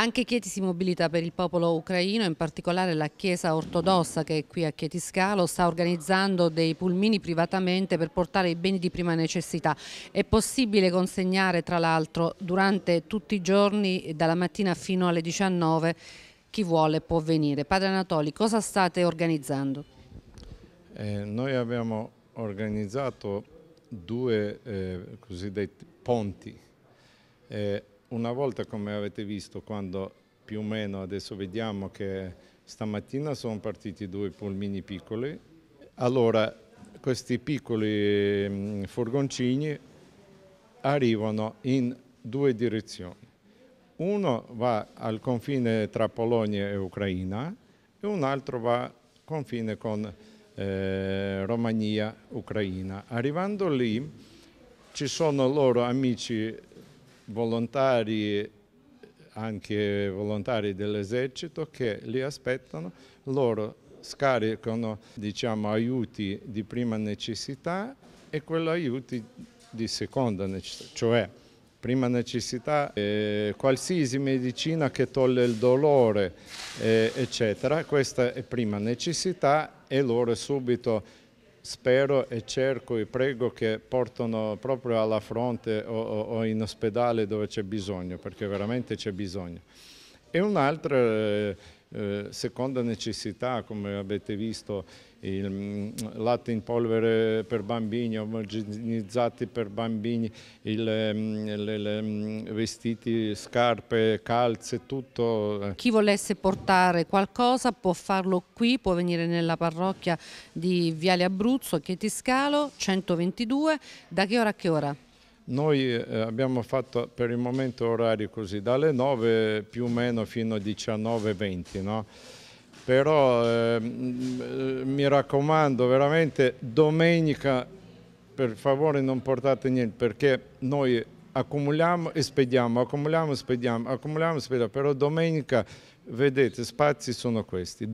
Anche Chieti si mobilita per il popolo ucraino, in particolare la Chiesa ortodossa che è qui a Chietiscalo sta organizzando dei pulmini privatamente per portare i beni di prima necessità. È possibile consegnare tra l'altro durante tutti i giorni, dalla mattina fino alle 19, chi vuole può venire. Padre Anatoli, cosa state organizzando? Eh, noi abbiamo organizzato due eh, cosiddetti ponti. Eh, una volta come avete visto quando più o meno adesso vediamo che stamattina sono partiti due pulmini piccoli, allora questi piccoli mm, furgoncini arrivano in due direzioni. Uno va al confine tra Polonia e Ucraina e un altro va al confine con eh, Romania, Ucraina. Arrivando lì ci sono loro amici volontari anche volontari dell'esercito che li aspettano, loro scaricano diciamo, aiuti di prima necessità e quello aiuti di seconda necessità, cioè prima necessità eh, qualsiasi medicina che toglie il dolore, eh, eccetera, questa è prima necessità e loro subito spero e cerco e prego che portano proprio alla fronte o, o in ospedale dove c'è bisogno, perché veramente c'è bisogno. E un'altra eh, eh, seconda necessità, come avete visto, il mm, latte in polvere per bambini, omogenizzati per bambini, il, mm, mm, vestiti, scarpe, calze, tutto. Eh. Chi volesse portare qualcosa può farlo qui, può venire nella parrocchia di Viale Abruzzo, Chietiscalo, 122, da che ora a che ora? Noi eh, abbiamo fatto per il momento orari così, dalle 9 più o meno fino alle 19.20, no? però eh, mi raccomando veramente domenica per favore non portate niente perché noi accumuliamo e spediamo, accumuliamo e spediamo, accumuliamo e spediamo, però domenica vedete spazi sono questi.